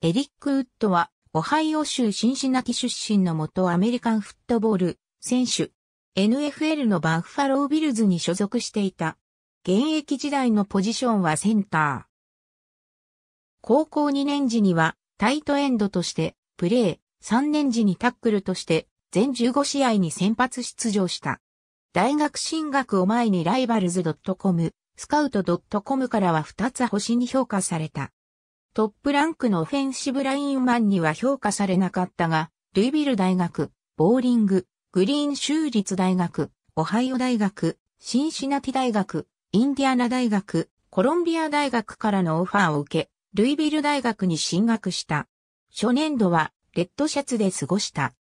エリック・ウッドは、オハイオ州シンシナティ出身の元アメリカンフットボール選手、NFL のバッファロービルズに所属していた。現役時代のポジションはセンター。高校2年時にはタイトエンドとしてプレー、3年時にタックルとして全15試合に先発出場した。大学進学を前にライバルズ .com、スカウト .com からは2つ星に評価された。トップランクのオフェンシブラインマンには評価されなかったが、ルイビル大学、ボーリング、グリーン州立大学、オハイオ大学、シンシナティ大学、インディアナ大学、コロンビア大学からのオファーを受け、ルイビル大学に進学した。初年度は、レッドシャツで過ごした。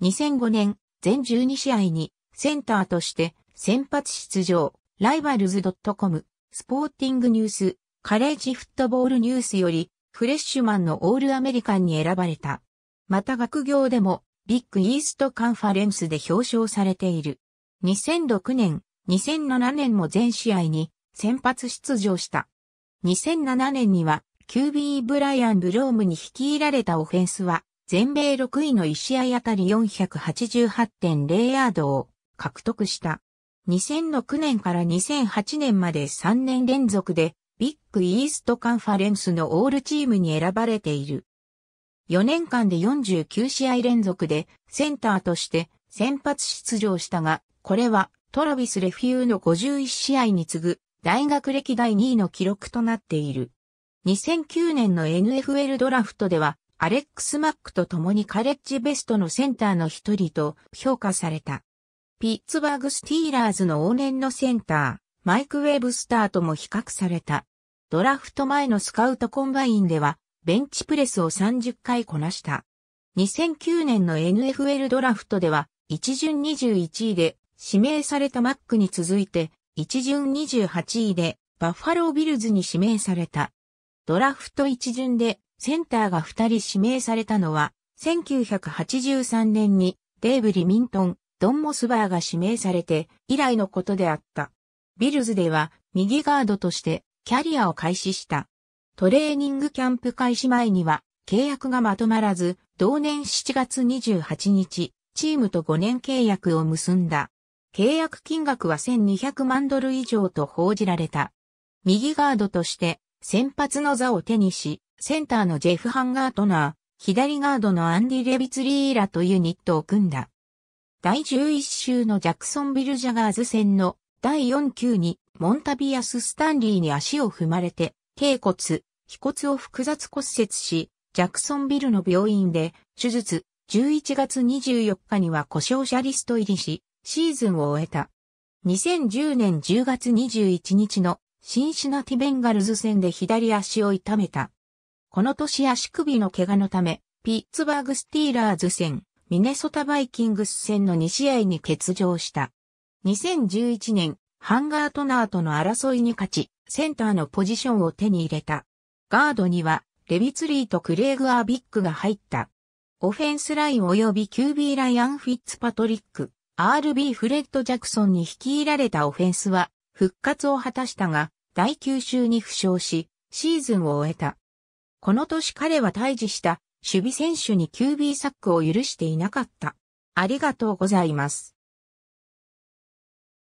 2005年、全12試合に、センターとして、先発出場、ライバルズ .com、スポーティングニュース、カレッジフットボールニュースより、フレッシュマンのオールアメリカンに選ばれた。また学業でも、ビッグイーストカンファレンスで表彰されている。2006年、2007年も全試合に先発出場した。2007年には、QB ブライアン・ブロームに率いられたオフェンスは、全米6位の1試合あたり488.0ヤードを獲得した。2006年から2008年まで3年連続でビッグイーストカンファレンスのオールチームに選ばれている。4年間で49試合連続でセンターとして先発出場したが、これはトラビス・レフィューの51試合に次ぐ大学歴代2位の記録となっている。2009年の NFL ドラフトではアレックス・マックと共にカレッジベストのセンターの一人と評価された。ピッツバーグ・スティーラーズの往年のセンター、マイク・ウェーブスターとも比較された。ドラフト前のスカウトコンバインでは、ベンチプレスを30回こなした。2009年の NFL ドラフトでは、一巡21位で指名されたマックに続いて、一巡28位でバッファロービルズに指名された。ドラフト一巡でセンターが2人指名されたのは、1983年にデーブ・リミントン、ドン・モスバーが指名されて以来のことであった。ビルズでは右ガードとしてキャリアを開始した。トレーニングキャンプ開始前には契約がまとまらず、同年7月28日、チームと5年契約を結んだ。契約金額は1200万ドル以上と報じられた。右ガードとして先発の座を手にし、センターのジェフ・ハンガートナー、左ガードのアンディ・レビツリーラというニットを組んだ。第11週のジャクソンビル・ジャガーズ戦の第4級にモンタビアス・スタンリーに足を踏まれて、頸骨、皮骨を複雑骨折し、ジャクソンビルの病院で手術、11月24日には故障者リスト入りし、シーズンを終えた。2010年10月21日のシンシナティベンガルズ戦で左足を痛めた。この年足首の怪我のため、ピッツバーグスティーラーズ戦、ミネソタバイキングス戦の2試合に欠場した。2011年、ハンガートナーとの争いに勝ち、センターのポジションを手に入れた。ガードには、レビツリーとクレーグ・アービックが入った。オフェンスライン及び QB ライアン・フィッツパトリック、RB フレッド・ジャクソンに率いられたオフェンスは、復活を果たしたが、第9週に負傷し、シーズンを終えた。この年彼は退治した守備選手に QB サックを許していなかった。ありがとうございます。